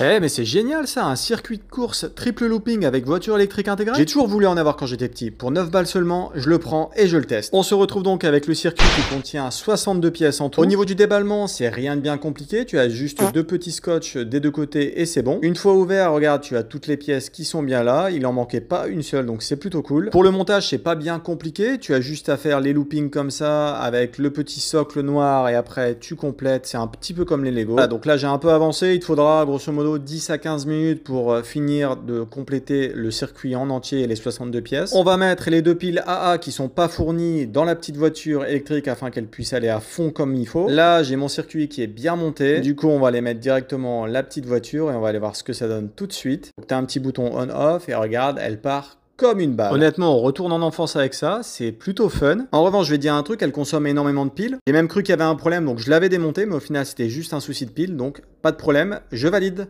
Eh mais c'est génial ça, un circuit de course triple looping avec voiture électrique intégrée J'ai toujours voulu en avoir quand j'étais petit, pour 9 balles seulement, je le prends et je le teste. On se retrouve donc avec le circuit qui contient 62 pièces en tout. Au niveau du déballement, c'est rien de bien compliqué, tu as juste ah. deux petits scotch des deux côtés et c'est bon. Une fois ouvert, regarde, tu as toutes les pièces qui sont bien là, il en manquait pas une seule donc c'est plutôt cool. Pour le montage, c'est pas bien compliqué, tu as juste à faire les loopings comme ça, avec le petit socle noir et après tu complètes, c'est un petit peu comme les Lego. Ah, donc là j'ai un peu avancé, il te faudra grosso modo 10 à 15 minutes pour euh, finir de compléter le circuit en entier et les 62 pièces. On va mettre les deux piles AA qui sont pas fournies dans la petite voiture électrique afin qu'elle puisse aller à fond comme il faut. Là, j'ai mon circuit qui est bien monté. Du coup, on va les mettre directement la petite voiture et on va aller voir ce que ça donne tout de suite. Donc, tu as un petit bouton on-off et regarde, elle part comme une balle. Honnêtement, on retourne en enfance avec ça, c'est plutôt fun. En revanche, je vais dire un truc, elle consomme énormément de piles. J'ai même cru qu'il y avait un problème, donc je l'avais démonté, mais au final, c'était juste un souci de piles, donc pas de problème, je valide.